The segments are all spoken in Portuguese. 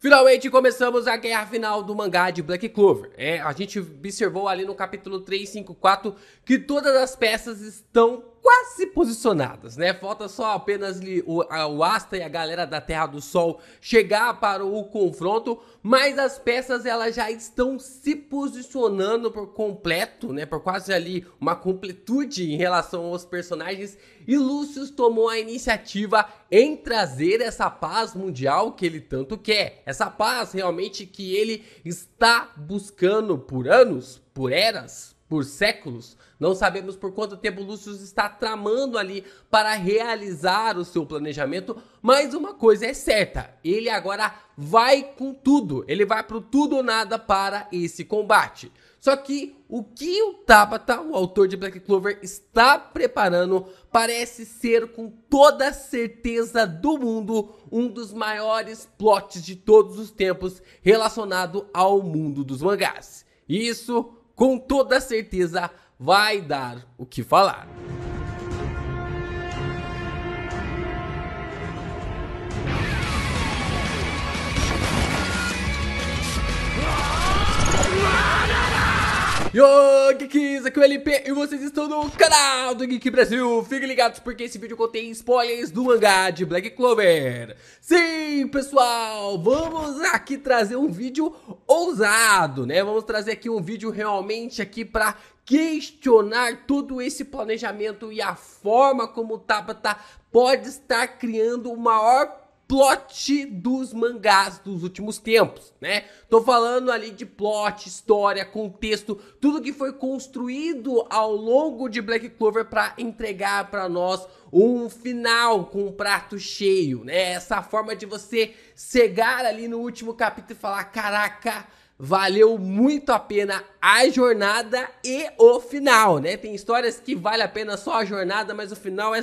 Finalmente começamos a guerra final do mangá de Black Clover. É, a gente observou ali no capítulo 354 que todas as peças estão quase posicionadas, né? Falta só apenas o, a, o Asta e a galera da Terra do Sol chegar para o confronto, mas as peças elas já estão se posicionando por completo, né? Por quase ali uma completude em relação aos personagens. E Lúcius tomou a iniciativa em trazer essa paz mundial que ele tanto quer, essa paz realmente que ele está buscando por anos, por eras, por séculos. Não sabemos por quanto tempo Lúcio está tramando ali para realizar o seu planejamento, mas uma coisa é certa: ele agora vai com tudo. Ele vai pro tudo ou nada para esse combate. Só que o que o Tabata, o autor de Black Clover, está preparando parece ser com toda certeza do mundo um dos maiores plots de todos os tempos relacionado ao mundo dos mangás. Isso com toda certeza vai dar o que falar. Yo, Geeks, aqui é o LP e vocês estão no canal do Geek Brasil. Fiquem ligados porque esse vídeo contém spoilers do mangá de Black Clover. Sim, pessoal, vamos aqui trazer um vídeo ousado, né? Vamos trazer aqui um vídeo realmente aqui pra questionar todo esse planejamento e a forma como o Tabata pode estar criando o maior plot dos mangás dos últimos tempos, né? Tô falando ali de plot, história, contexto, tudo que foi construído ao longo de Black Clover para entregar para nós um final com um prato cheio, né? Essa forma de você cegar ali no último capítulo e falar: "Caraca, valeu muito a pena a jornada e o final", né? Tem histórias que vale a pena só a jornada, mas o final é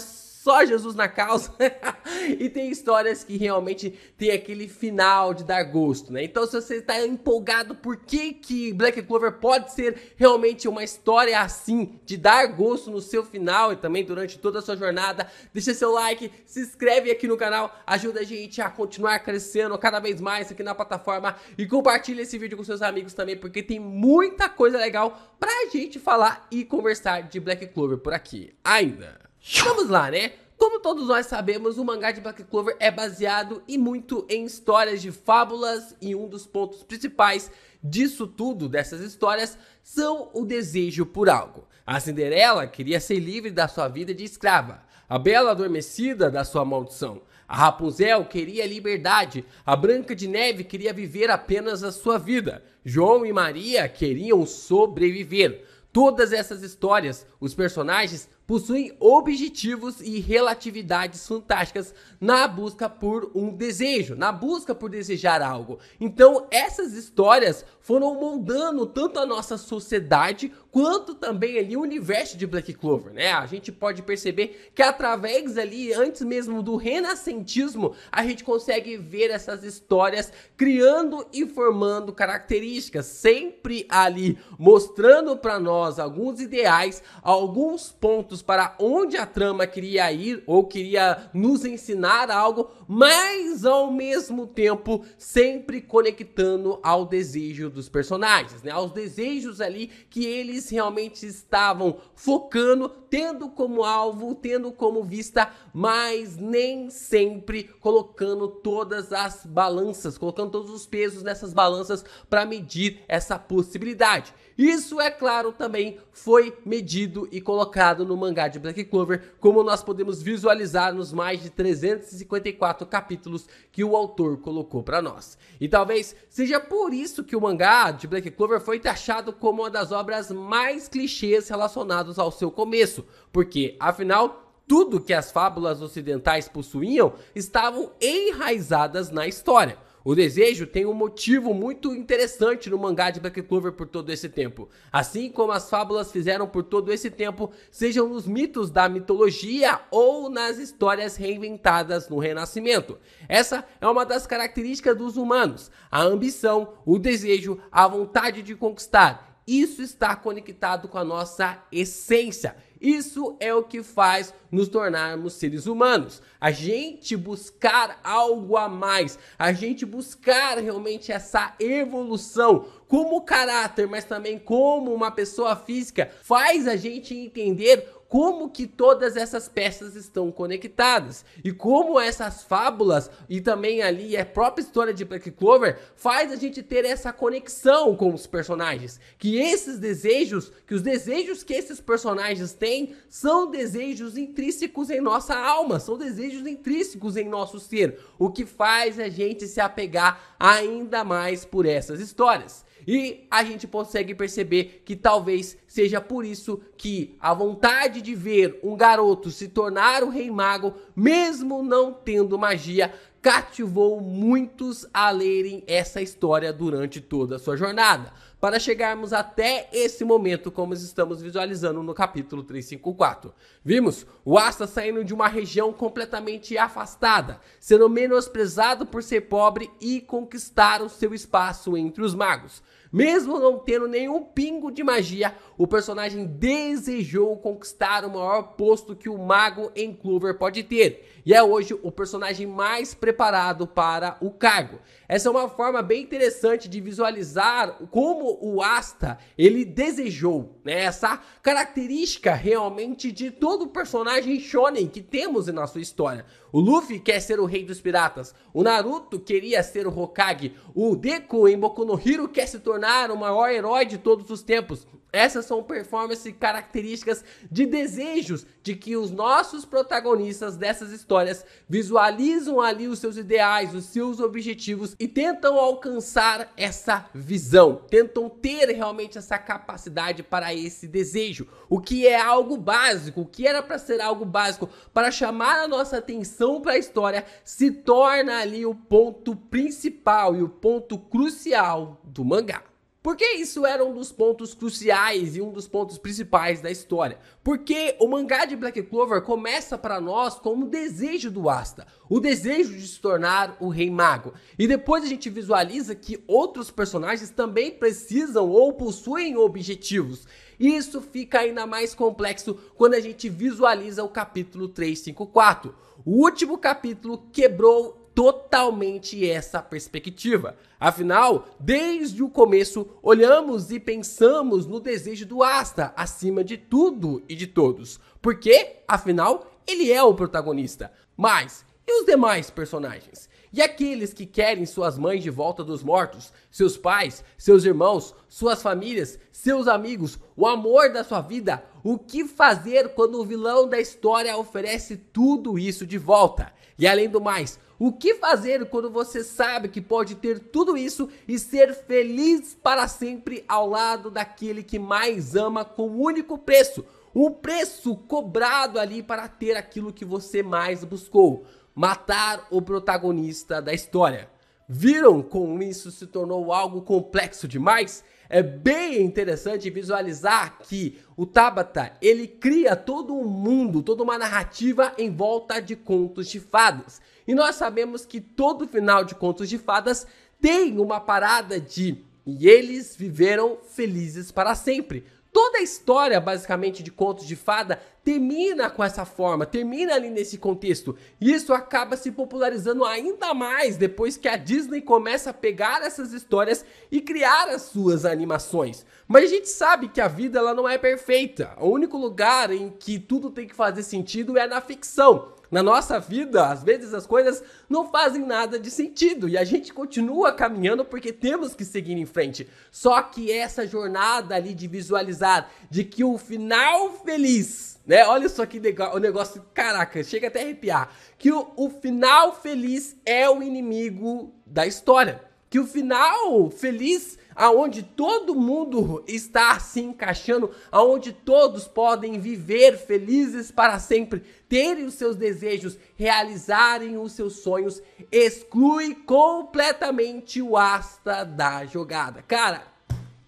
só Jesus na causa. e tem histórias que realmente tem aquele final de dar gosto, né? Então, se você está empolgado por que, que Black Clover pode ser realmente uma história assim, de dar gosto no seu final e também durante toda a sua jornada, deixa seu like, se inscreve aqui no canal, ajuda a gente a continuar crescendo cada vez mais aqui na plataforma e compartilha esse vídeo com seus amigos também, porque tem muita coisa legal pra gente falar e conversar de Black Clover por aqui ainda. Vamos lá, né? Como todos nós sabemos, o mangá de Black Clover é baseado e muito em histórias de fábulas e um dos pontos principais disso tudo, dessas histórias, são o desejo por algo. A Cinderela queria ser livre da sua vida de escrava, a Bela adormecida da sua maldição, a Rapunzel queria liberdade, a Branca de Neve queria viver apenas a sua vida, João e Maria queriam sobreviver. Todas essas histórias, os personagens possuem objetivos e relatividades fantásticas na busca por um desejo, na busca por desejar algo. Então, essas histórias foram moldando tanto a nossa sociedade quanto também ali o universo de Black Clover, né? A gente pode perceber que através ali antes mesmo do renascentismo, a gente consegue ver essas histórias criando e formando características, sempre ali mostrando para nós alguns ideais, alguns pontos pontos para onde a trama queria ir ou queria nos ensinar algo, mas ao mesmo tempo sempre conectando ao desejo dos personagens, né? Aos desejos ali que eles realmente estavam focando, tendo como alvo, tendo como vista, mas nem sempre colocando todas as balanças, colocando todos os pesos nessas balanças para medir essa possibilidade. Isso, é claro, também foi medido e colocado numa mangá de Black Clover, como nós podemos visualizar nos mais de 354 capítulos que o autor colocou para nós. E talvez seja por isso que o mangá de Black Clover foi taxado como uma das obras mais clichês relacionadas ao seu começo, porque afinal tudo que as fábulas ocidentais possuíam estavam enraizadas na história. O desejo tem um motivo muito interessante no mangá de Black Clover por todo esse tempo. Assim como as fábulas fizeram por todo esse tempo, sejam nos mitos da mitologia ou nas histórias reinventadas no Renascimento. Essa é uma das características dos humanos: a ambição, o desejo, a vontade de conquistar. Isso está conectado com a nossa essência. Isso é o que faz nos tornarmos seres humanos. A gente buscar algo a mais, a gente buscar realmente essa evolução como caráter, mas também como uma pessoa física, faz a gente entender como que todas essas peças estão conectadas e como essas fábulas e também ali a é própria história de Black Clover faz a gente ter essa conexão com os personagens, que esses desejos, que os desejos que esses personagens têm são desejos intrínsecos em nossa alma, são desejos intrínsecos em nosso ser, o que faz a gente se apegar ainda mais por essas histórias. E a gente consegue perceber que talvez seja por isso que a vontade de ver um garoto se tornar o Rei Mago, mesmo não tendo magia, cativou muitos a lerem essa história durante toda a sua jornada, para chegarmos até esse momento como estamos visualizando no capítulo 354. Vimos o Asta saindo de uma região completamente afastada, sendo menosprezado por ser pobre e conquistar o seu espaço entre os magos. Mesmo não tendo nenhum pingo de magia, o personagem desejou conquistar o maior posto que o mago em Clover pode ter, e é hoje o personagem mais preparado para o cargo. Essa é uma forma bem interessante de visualizar como o Asta ele desejou, né? Essa característica realmente de todo personagem shonen que temos em nossa história. O Luffy quer ser o rei dos piratas, o Naruto queria ser o Hokage, o Deku em Boku no Hero quer se tornar tornar o maior herói de todos os tempos. Essas são performances características de desejos de que os nossos protagonistas dessas histórias visualizam ali os seus ideais, os seus objetivos e tentam alcançar essa visão, tentam ter realmente essa capacidade para esse desejo, o que é algo básico, o que era para ser algo básico para chamar a nossa atenção para a história, se torna ali o ponto principal e o ponto crucial do mangá. Por que isso era um dos pontos cruciais e um dos pontos principais da história? Porque o mangá de Black Clover começa para nós como o desejo do Asta, o desejo de se tornar o Rei Mago. E depois a gente visualiza que outros personagens também precisam ou possuem objetivos. Isso fica ainda mais complexo quando a gente visualiza o capítulo 354. O último capítulo quebrou totalmente essa perspectiva. Afinal, desde o começo, olhamos e pensamos no desejo do Asta acima de tudo e de todos, porque, afinal, ele é o protagonista. Mas e os demais personagens? E aqueles que querem suas mães de volta dos mortos, seus pais, seus irmãos, suas famílias, seus amigos, o amor da sua vida? O que fazer quando o vilão da história oferece tudo isso de volta? E além do mais, o que fazer quando você sabe que pode ter tudo isso e ser feliz para sempre ao lado daquele que mais ama com o um único preço? Um preço cobrado ali para ter aquilo que você mais buscou: matar o protagonista da história. Viram como isso se tornou algo complexo demais? É bem interessante visualizar que o Tabata, ele cria todo um mundo, toda uma narrativa em volta de contos de fadas. E nós sabemos que todo final de contos de fadas tem uma parada de e eles viveram felizes para sempre. Toda a história, basicamente, de contos de fada termina com essa forma, termina ali nesse contexto. Isso acaba se popularizando ainda mais depois que a Disney começa a pegar essas histórias e criar as suas animações. Mas a gente sabe que a vida ela não é perfeita. O único lugar em que tudo tem que fazer sentido é na ficção. Na nossa vida, às vezes as coisas não fazem nada de sentido e a gente continua caminhando porque temos que seguir em frente. Só que essa jornada ali de visualizar de que o final feliz, né? né? Olha só que o negócio, caraca, chega até a arrepiar. Que o, o final feliz é o inimigo da história. Que o final feliz aonde todo mundo está se encaixando, aonde todos podem viver felizes para sempre, terem os seus desejos, realizarem os seus sonhos, exclui completamente o asta da jogada. Cara,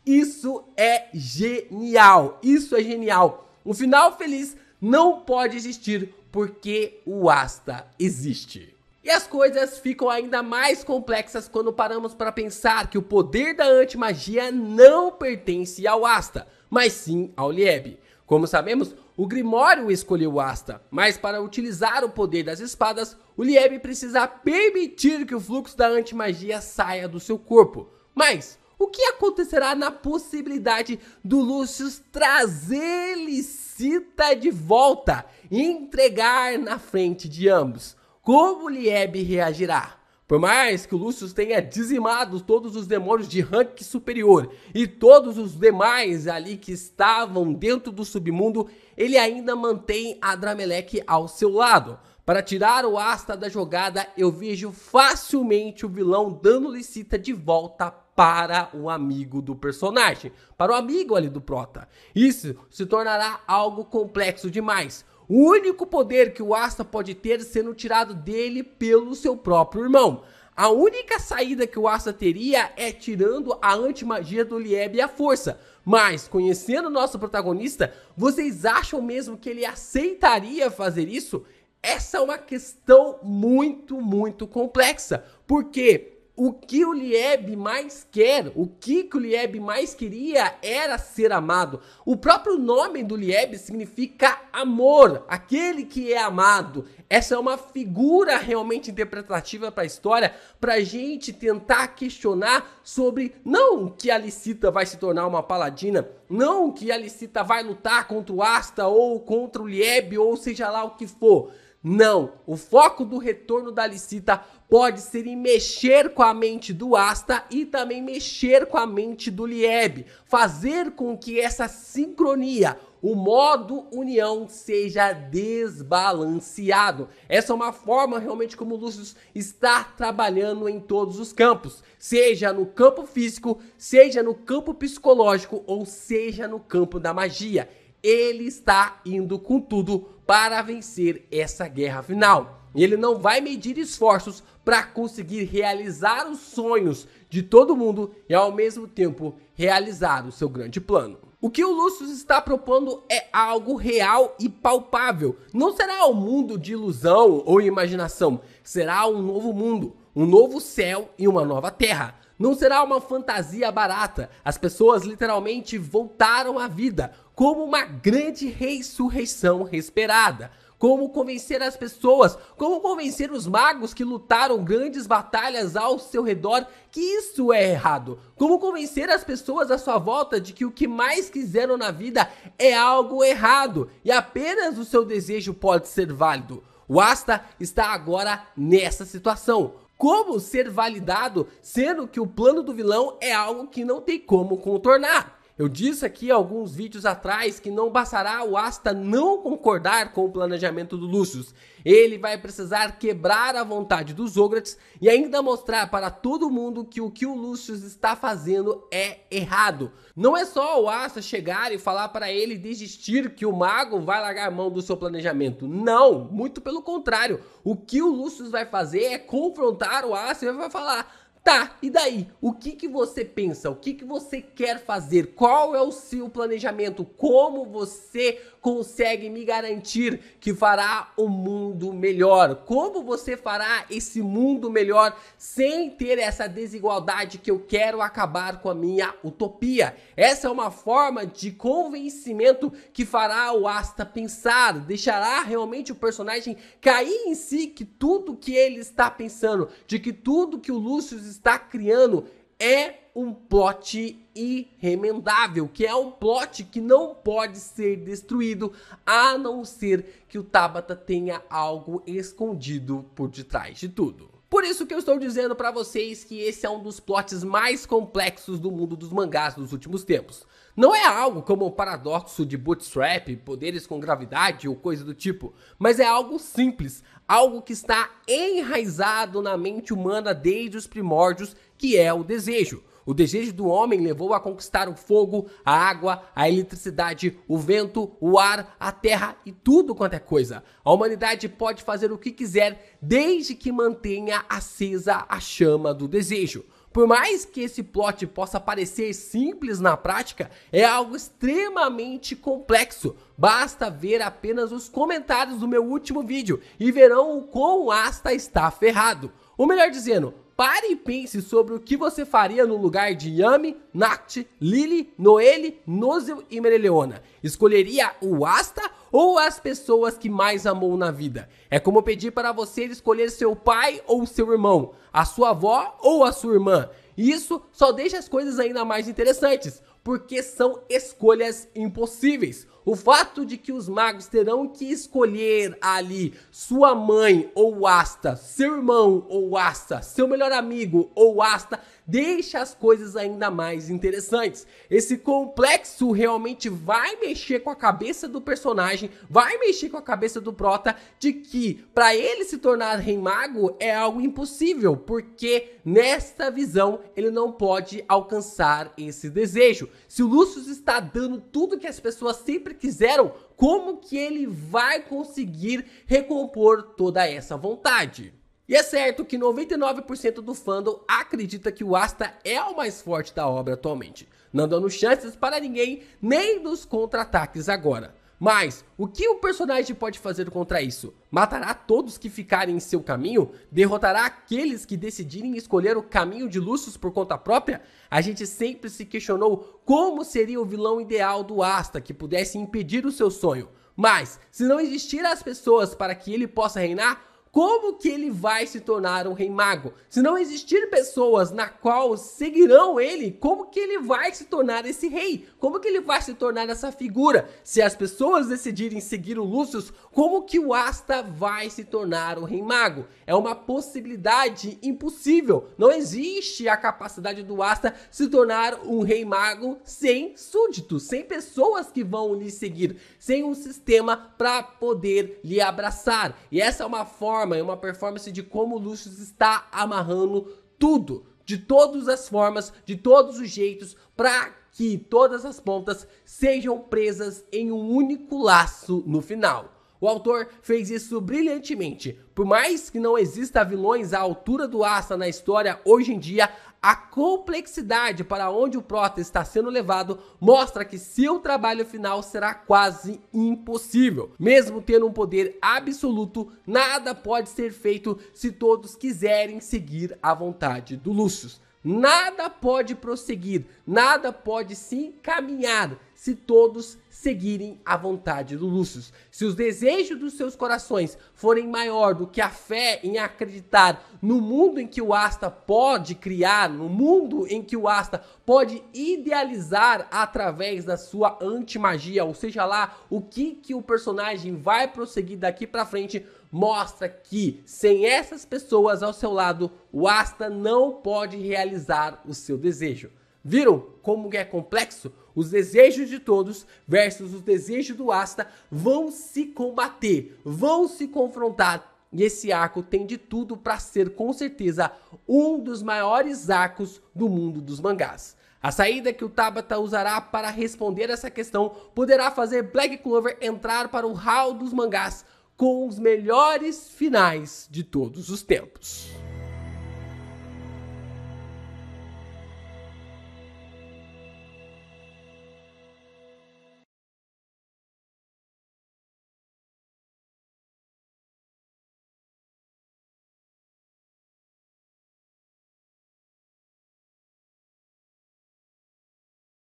isso é genial. Isso é genial. O final feliz não pode existir porque o Asta existe. E as coisas ficam ainda mais complexas quando paramos para pensar que o poder da antimagia não pertence ao Asta, mas sim ao Lieb. Como sabemos, o Grimório escolheu Asta, mas para utilizar o poder das espadas, o Lieb precisa permitir que o fluxo da antimagia saia do seu corpo. Mas o que acontecerá na possibilidade do Lúcio trazer Licita de volta e entregar na frente de ambos? Como Lieb reagirá? Por mais que o Lúcio tenha dizimado todos os demônios de rank superior e todos os demais ali que estavam dentro do submundo, ele ainda mantém Adramelec ao seu lado. Para tirar o asta da jogada, eu vejo facilmente o vilão dando Licita de volta para o amigo do personagem, para o amigo ali do Prota. Isso se tornará algo complexo demais. O único poder que o Asta pode ter sendo tirado dele pelo seu próprio irmão. A única saída que o Asta teria é tirando a antimagia do Lieb e a força. Mas, conhecendo nosso protagonista, vocês acham mesmo que ele aceitaria fazer isso? Essa é uma questão muito, muito complexa, porque o que o Lieb mais quer, o que, que o Lieb mais queria era ser amado. O próprio nome do Lieb significa amor, aquele que é amado. Essa é uma figura realmente interpretativa para a história, para a gente tentar questionar sobre não que a Licita vai se tornar uma paladina, não que a Licita vai lutar contra o Asta ou contra o Lieb ou seja lá o que for não, o foco do retorno da licita pode ser em mexer com a mente do Asta e também mexer com a mente do Lieb, fazer com que essa sincronia, o modo união seja desbalanceado. Essa é uma forma realmente como o Lúcio está trabalhando em todos os campos, seja no campo físico, seja no campo psicológico ou seja no campo da magia ele está indo com tudo para vencer essa guerra final. ele não vai medir esforços para conseguir realizar os sonhos de todo mundo e ao mesmo tempo realizar o seu grande plano. O que o Lucius está propondo é algo real e palpável. Não será um mundo de ilusão ou imaginação, será um novo mundo, um novo céu e uma nova terra. Não será uma fantasia barata. As pessoas literalmente voltaram à vida como uma grande ressurreição esperada. Como convencer as pessoas, como convencer os magos que lutaram grandes batalhas ao seu redor que isso é errado. Como convencer as pessoas à sua volta de que o que mais quiseram na vida é algo errado e apenas o seu desejo pode ser válido. O Asta está agora nessa situação. Como ser validado, sendo que o plano do vilão é algo que não tem como contornar? Eu disse aqui alguns vídeos atrás que não bastará o Asta não concordar com o planejamento do Lúcio. Ele vai precisar quebrar a vontade do Sócrates e ainda mostrar para todo mundo que o que o Lúcio está fazendo é errado. Não é só o Asta chegar e falar para ele desistir que o mago vai largar a mão do seu planejamento. Não, muito pelo contrário. O que o Lúcio vai fazer é confrontar o Asta e vai falar: Tá, e daí? O que, que você pensa? O que, que você quer fazer? Qual é o seu planejamento? Como você consegue me garantir que fará o um mundo melhor? Como você fará esse mundo melhor sem ter essa desigualdade que eu quero acabar com a minha utopia? Essa é uma forma de convencimento que fará o Asta pensar, deixará realmente o personagem cair em si que tudo que ele está pensando, de que tudo que o Lúcio está criando é um plot irremendável, que é um plot que não pode ser destruído a não ser que o Tabata tenha algo escondido por detrás de tudo. Por isso que eu estou dizendo para vocês que esse é um dos plots mais complexos do mundo dos mangás dos últimos tempos. Não é algo como o paradoxo de bootstrap, poderes com gravidade ou coisa do tipo, mas é algo simples, algo que está enraizado na mente humana desde os primórdios, que é o desejo. O desejo do homem levou a conquistar o fogo, a água, a eletricidade, o vento, o ar, a terra e tudo quanto é coisa. A humanidade pode fazer o que quiser desde que mantenha acesa a chama do desejo. Por mais que esse plot possa parecer simples na prática, é algo extremamente complexo. Basta ver apenas os comentários do meu último vídeo e verão o quão Asta está ferrado. Ou melhor dizendo, Pare e pense sobre o que você faria no lugar de Yami, Nacht, Lily, Noelle, Nozel e Mereleona. Escolheria o Asta ou as pessoas que mais amou na vida? É como pedir para você escolher seu pai ou seu irmão, a sua avó ou a sua irmã. Isso só deixa as coisas ainda mais interessantes porque são escolhas impossíveis. O fato de que os magos terão que escolher ali sua mãe ou Asta, seu irmão ou Asta, seu melhor amigo ou Asta, deixa as coisas ainda mais interessantes. Esse complexo realmente vai mexer com a cabeça do personagem, vai mexer com a cabeça do prota de que para ele se tornar rei mago é algo impossível, porque nesta visão ele não pode alcançar esse desejo. Se o Lúcio está dando tudo que as pessoas sempre quiseram, como que ele vai conseguir recompor toda essa vontade? E é certo que 99% do fandom acredita que o Asta é o mais forte da obra atualmente, não dando chances para ninguém, nem dos contra-ataques agora. Mas o que o personagem pode fazer contra isso? Matará todos que ficarem em seu caminho? Derrotará aqueles que decidirem escolher o caminho de Lucius por conta própria? A gente sempre se questionou como seria o vilão ideal do Asta que pudesse impedir o seu sonho. Mas, se não existir as pessoas para que ele possa reinar, como que ele vai se tornar um rei mago? Se não existir pessoas na qual seguirão ele, como que ele vai se tornar esse rei? Como que ele vai se tornar essa figura? Se as pessoas decidirem seguir o Lúcius, como que o Asta vai se tornar o Rei Mago? É uma possibilidade impossível. Não existe a capacidade do Asta se tornar um Rei Mago sem súditos, sem pessoas que vão lhe seguir, sem um sistema para poder lhe abraçar. E essa é uma forma, é uma performance de como o Lucius está amarrando tudo, de todas as formas, de todos os jeitos, para que todas as pontas sejam presas em um único laço no final. O autor fez isso brilhantemente. Por mais que não exista vilões à altura do Asta na história hoje em dia, a complexidade para onde o Prota está sendo levado mostra que seu trabalho final será quase impossível. Mesmo tendo um poder absoluto, nada pode ser feito se todos quiserem seguir a vontade do Lucius. Nada pode prosseguir, nada pode se encaminhar se todos seguirem a vontade do Lúcio. Se os desejos dos seus corações forem maior do que a fé em acreditar no mundo em que o Asta pode criar, no mundo em que o Asta pode idealizar através da sua antimagia, ou seja lá, o que que o personagem vai prosseguir daqui para frente, mostra que sem essas pessoas ao seu lado, o Asta não pode realizar o seu desejo. Viram como é complexo? Os desejos de todos versus os desejos do Asta vão se combater, vão se confrontar. E esse arco tem de tudo para ser, com certeza, um dos maiores arcos do mundo dos mangás. A saída que o Tabata usará para responder essa questão poderá fazer Black Clover entrar para o hall dos mangás com os melhores finais de todos os tempos.